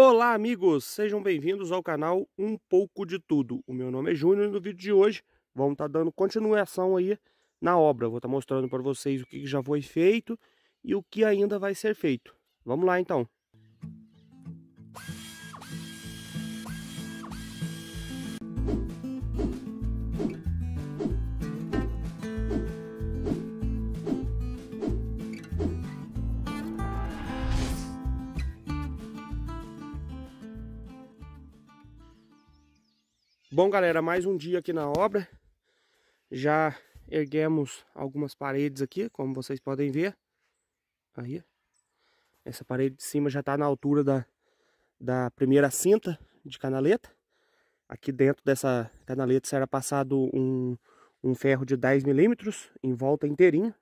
Olá, amigos! Sejam bem-vindos ao canal Um Pouco de Tudo. O meu nome é Júnior e no vídeo de hoje vamos estar tá dando continuação aí na obra. Vou estar tá mostrando para vocês o que já foi feito e o que ainda vai ser feito. Vamos lá, então! Bom, galera, mais um dia aqui na obra. Já erguemos algumas paredes aqui, como vocês podem ver. Aí, essa parede de cima já está na altura da, da primeira cinta de canaleta. Aqui dentro dessa canaleta será passado um, um ferro de 10 milímetros em volta inteirinho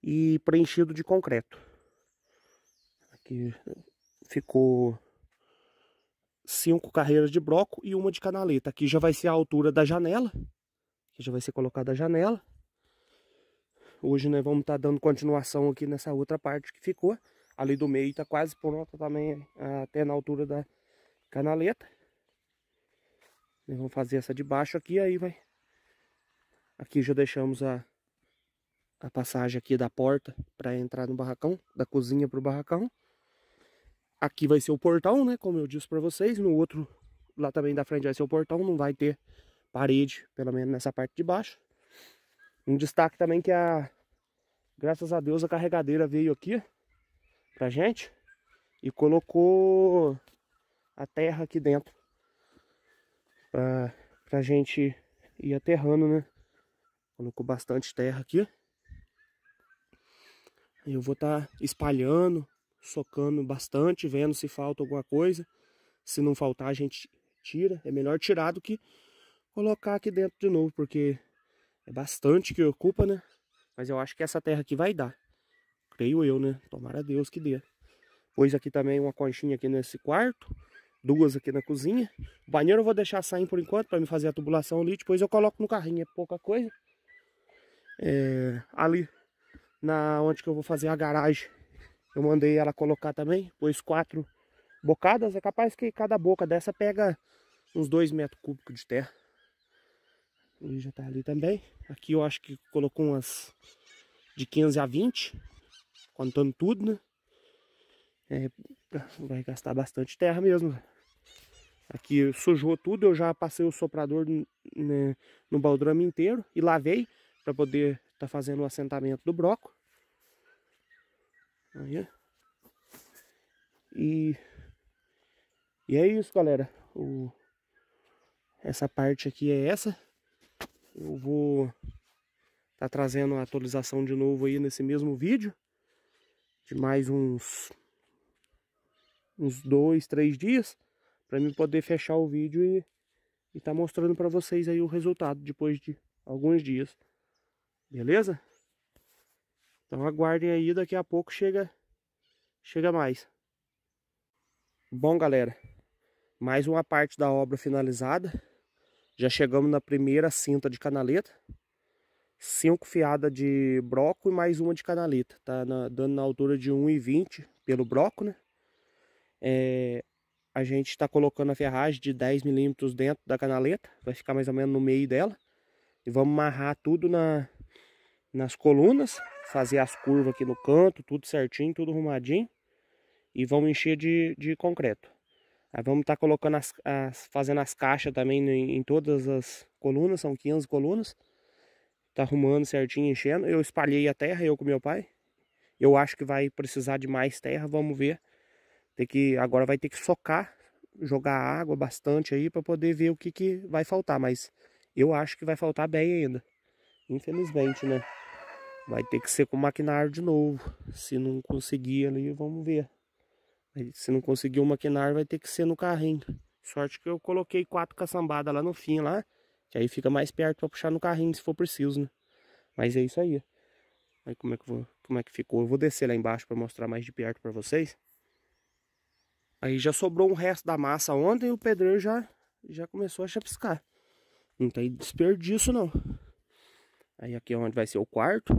e preenchido de concreto. Aqui ficou cinco carreiras de bloco e uma de canaleta. Aqui já vai ser a altura da janela. Aqui já vai ser colocada a janela. Hoje nós vamos estar tá dando continuação aqui nessa outra parte que ficou. Ali do meio está quase pronta também, até na altura da canaleta. Nós vamos fazer essa de baixo aqui, aí vai... Aqui já deixamos a, a passagem aqui da porta para entrar no barracão, da cozinha para o barracão. Aqui vai ser o portão, né? Como eu disse para vocês. No outro, lá também da frente vai ser o portão. Não vai ter parede, pelo menos nessa parte de baixo. Um destaque também que a... Graças a Deus a carregadeira veio aqui pra gente. E colocou a terra aqui dentro. Pra, pra gente ir aterrando, né? Colocou bastante terra aqui. Eu vou estar tá espalhando socando bastante, vendo se falta alguma coisa. Se não faltar, a gente tira. É melhor tirar do que colocar aqui dentro de novo, porque é bastante que ocupa, né? Mas eu acho que essa terra aqui vai dar. Creio eu, né? Tomara Deus que dê. Pois aqui também uma conchinha aqui nesse quarto. Duas aqui na cozinha. O banheiro eu vou deixar sair por enquanto para me fazer a tubulação ali. Depois eu coloco no carrinho, é pouca coisa. É, ali na onde que eu vou fazer a garagem eu mandei ela colocar também, pôs quatro bocadas. É capaz que cada boca dessa pega uns dois metros cúbicos de terra. Ele já tá ali também. Aqui eu acho que colocou umas de 15 a 20, contando tudo, né? É, vai gastar bastante terra mesmo. Aqui sujou tudo, eu já passei o soprador né, no baldrame inteiro e lavei para poder estar tá fazendo o assentamento do broco. Aí. É. E, e é isso, galera. O, essa parte aqui é essa. Eu vou tá trazendo a atualização de novo aí nesse mesmo vídeo. De mais uns uns dois, três dias para mim poder fechar o vídeo e, e tá mostrando para vocês aí o resultado depois de alguns dias. Beleza? Então aguardem aí, daqui a pouco chega, chega mais. Bom, galera, mais uma parte da obra finalizada. Já chegamos na primeira cinta de canaleta. Cinco fiadas de broco e mais uma de canaleta. Tá na, dando na altura de 1,20 pelo broco, né? É, a gente está colocando a ferragem de 10 milímetros dentro da canaleta. Vai ficar mais ou menos no meio dela. E vamos amarrar tudo na, nas colunas, fazer as curvas aqui no canto, tudo certinho, tudo arrumadinho. E vamos encher de, de concreto. Aí vamos estar tá colocando as, as, fazendo as caixas também em, em, todas as colunas, são 15 colunas. Tá arrumando certinho, enchendo. Eu espalhei a terra, eu com meu pai. Eu acho que vai precisar de mais terra, vamos ver. Tem que, agora vai ter que socar, jogar água bastante aí para poder ver o que, que vai faltar. Mas eu acho que vai faltar bem ainda. Infelizmente, né? Vai ter que ser com maquinário de novo. Se não conseguir ali, vamos ver. Se não conseguir o maquinário, vai ter que ser no carrinho. Sorte que eu coloquei quatro caçambadas lá no fim, lá. Que aí fica mais perto pra puxar no carrinho, se for preciso, né? Mas é isso aí. Aí como é que, vou, como é que ficou? Eu vou descer lá embaixo pra mostrar mais de perto pra vocês. Aí já sobrou um resto da massa ontem e o pedreiro já, já começou a chapiscar. Não tem desperdício, não. Aí aqui é onde vai ser o quarto.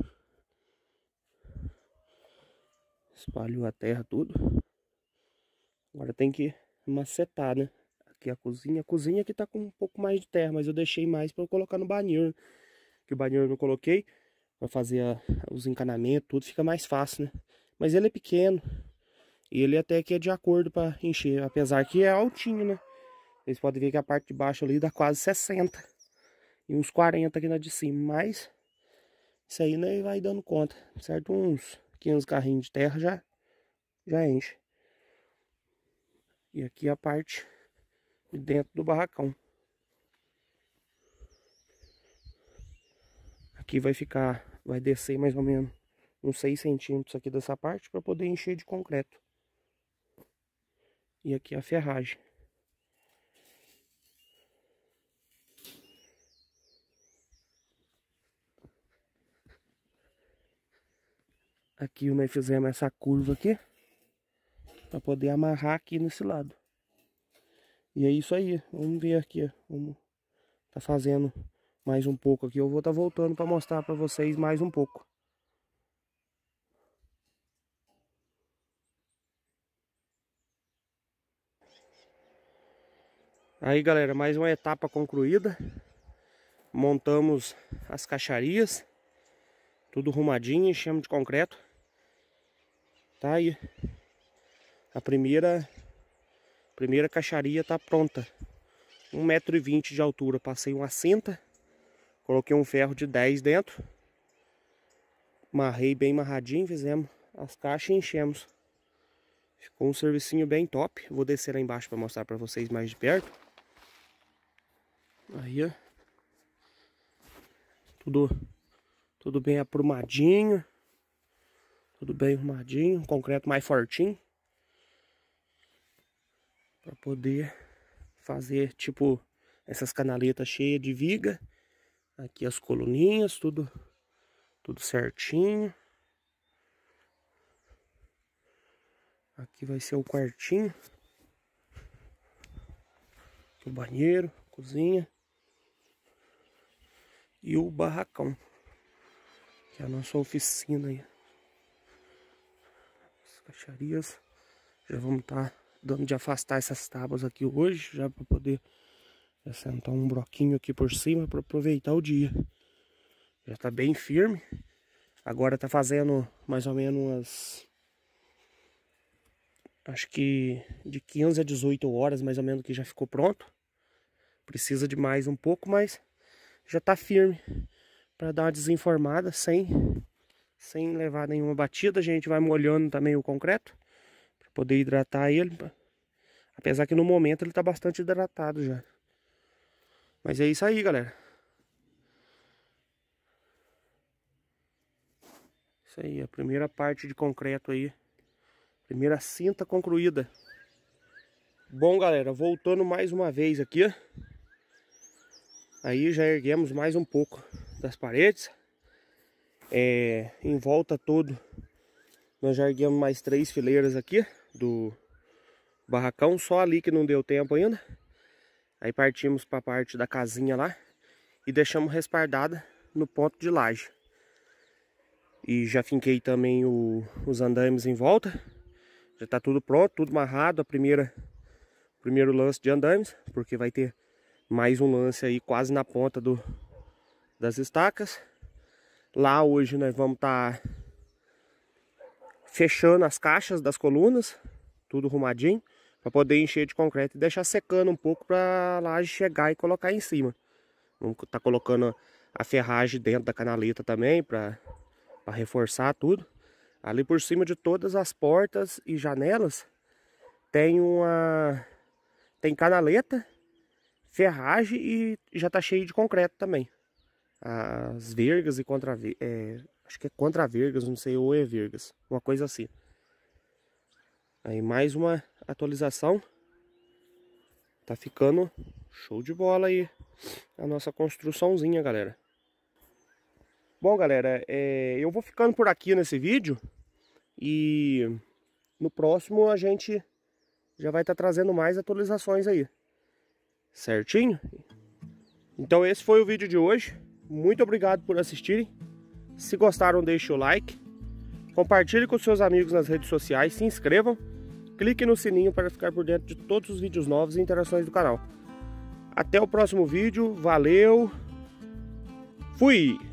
Espalhou a terra tudo. Agora tem que macetar, né? Aqui a cozinha. A cozinha aqui tá com um pouco mais de terra, mas eu deixei mais para eu colocar no banheiro. Né? Que o banheiro eu não coloquei. para fazer a, os encanamentos, tudo fica mais fácil, né? Mas ele é pequeno. E ele até que é de acordo para encher. Apesar que é altinho, né? Vocês podem ver que a parte de baixo ali dá quase 60 e uns 40 aqui na de cima, mas isso aí né, vai dando conta, certo? Uns 500 carrinhos de terra já, já enche. E aqui é a parte de dentro do barracão. Aqui vai ficar, vai descer mais ou menos uns 6 centímetros aqui dessa parte para poder encher de concreto. E aqui é a ferragem. Aqui nós fizemos essa curva aqui. Pra poder amarrar aqui nesse lado. E é isso aí. Vamos ver aqui. Vamos tá fazendo mais um pouco aqui. Eu vou estar tá voltando para mostrar para vocês mais um pouco. Aí galera, mais uma etapa concluída. Montamos as caixarias, tudo arrumadinho, enchemos de concreto. Tá aí. A primeira, primeira caixaria tá pronta. 1,20m de altura. Passei uma cinta. Coloquei um ferro de 10 dentro. Marrei bem marradinho. Fizemos as caixas e enchemos. Ficou um servicinho bem top. Vou descer lá embaixo para mostrar para vocês mais de perto. Aí, ó. Tudo, tudo bem aprumadinho. Tudo bem arrumadinho, um concreto mais fortinho. Para poder fazer tipo essas canaletas cheias de viga. Aqui as coluninhas, tudo, tudo certinho. Aqui vai ser o quartinho. O banheiro, cozinha. E o barracão. Que é a nossa oficina aí caixarias. Já vamos estar tá dando de afastar essas tábuas aqui hoje, já para poder assentar é, um broquinho aqui por cima para aproveitar o dia. Já está bem firme. Agora está fazendo mais ou menos umas acho que de 15 a 18 horas mais ou menos que já ficou pronto. Precisa de mais um pouco, mas já tá firme para dar uma desinformada sem sem levar nenhuma batida. A gente vai molhando também o concreto para poder hidratar ele. Apesar que no momento ele está bastante hidratado já. Mas é isso aí, galera. Isso aí, a primeira parte de concreto aí. Primeira cinta concluída. Bom, galera, voltando mais uma vez aqui. Aí já erguemos mais um pouco das paredes. É, em volta todo, nós já erguemos mais três fileiras aqui do barracão, só ali que não deu tempo ainda. Aí partimos para a parte da casinha lá e deixamos respardada no ponto de laje. E já finquei também o, os andames em volta. Já está tudo pronto, tudo amarrado. A primeira, primeiro lance de andames, porque vai ter mais um lance aí quase na ponta do, das estacas. Lá hoje nós vamos estar tá fechando as caixas das colunas, tudo arrumadinho, para poder encher de concreto e deixar secando um pouco para a laje chegar e colocar em cima. Vamos estar tá colocando a ferragem dentro da canaleta também para reforçar tudo. Ali por cima de todas as portas e janelas tem uma tem canaleta, ferragem e já está cheio de concreto também as vergas e contra é, acho que é contra vergas, não sei, ou é vergas, uma coisa assim. Aí mais uma atualização. Tá ficando show de bola aí a nossa construçãozinha, galera. Bom, galera, é, eu vou ficando por aqui nesse vídeo e no próximo a gente já vai estar tá trazendo mais atualizações aí. Certinho? Então esse foi o vídeo de hoje. Muito obrigado por assistirem. Se gostaram, deixe o like. Compartilhe com seus amigos nas redes sociais, se inscrevam, clique no sininho para ficar por dentro de todos os vídeos novos e interações do canal. Até o próximo vídeo, valeu, fui!